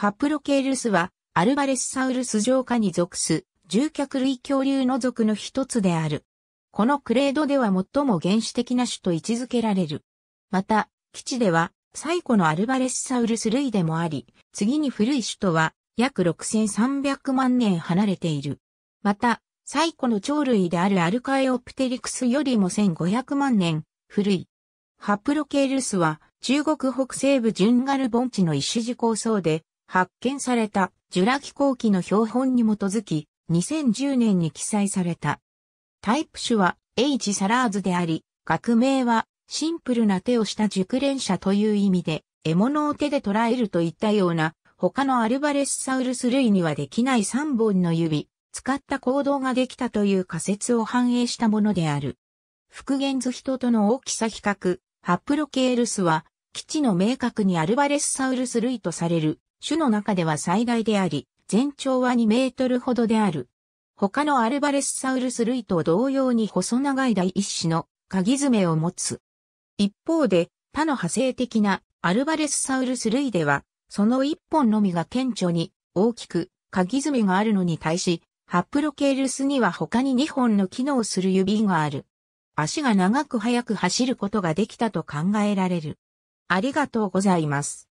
ハプロケイルスは、アルバレスサウルス上下に属す、獣脚類恐竜の属の一つである。このクレードでは最も原始的な種と位置づけられる。また、基地では、最古のアルバレスサウルス類でもあり、次に古い種とは、約6300万年離れている。また、最古の鳥類であるアルカエオプテリクスよりも1500万年、古い。ハプロケイルスは、中国北西部ジュンガル盆地の石地構想で、発見されたジュラ紀後期の標本に基づき、2010年に記載された。タイプ種は H サラーズであり、学名はシンプルな手をした熟練者という意味で、獲物を手で捉えるといったような、他のアルバレスサウルス類にはできない3本の指、使った行動ができたという仮説を反映したものである。復元図人との大きさ比較、ハプロケールスは、基地の明確にアルバレスサウルス類とされる種の中では最大であり、全長は2メートルほどである。他のアルバレスサウルス類と同様に細長い第一種の鍵爪を持つ。一方で、他の派生的なアルバレスサウルス類では、その一本のみが顕著に大きく鍵爪があるのに対し、ハプロケールスには他に2本の機能する指がある。足が長く速く走ることができたと考えられる。ありがとうございます。